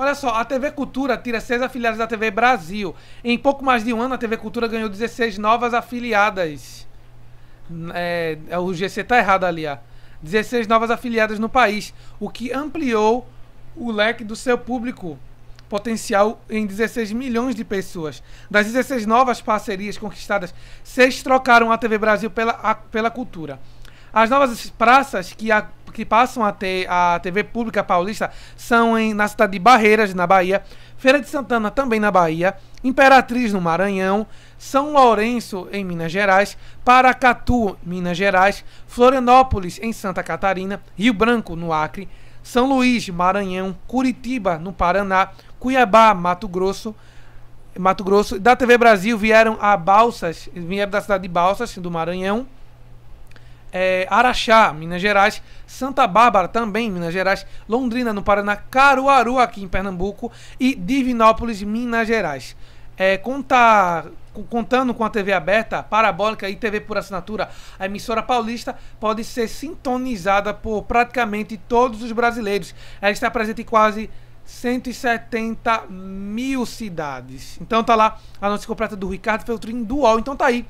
Olha só, a TV Cultura tira seis afiliados da TV Brasil. Em pouco mais de um ano, a TV Cultura ganhou 16 novas afiliadas. É, é, o GC tá errado ali, ó. 16 novas afiliadas no país, o que ampliou o leque do seu público potencial em 16 milhões de pessoas. Das 16 novas parcerias conquistadas, seis trocaram a TV Brasil pela, a, pela cultura. As novas praças que a que passam a ter a TV pública paulista são em, na cidade de Barreiras, na Bahia, Feira de Santana, também na Bahia, Imperatriz, no Maranhão, São Lourenço, em Minas Gerais, Paracatu, Minas Gerais, Florianópolis, em Santa Catarina, Rio Branco, no Acre, São Luís, Maranhão, Curitiba, no Paraná, Cuiabá, Mato Grosso, Mato Grosso, da TV Brasil vieram a Balsas, vieram da cidade de Balsas, do Maranhão, é, Araxá, Minas Gerais, Santa Bárbara também, Minas Gerais, Londrina, no Paraná, Caruaru, aqui em Pernambuco e Divinópolis, Minas Gerais. É, conta, contando com a TV aberta, parabólica e TV por assinatura, a emissora paulista pode ser sintonizada por praticamente todos os brasileiros. Ela está presente em quase 170 mil cidades. Então tá lá a notícia completa do Ricardo Feltrin do UOL. Então tá aí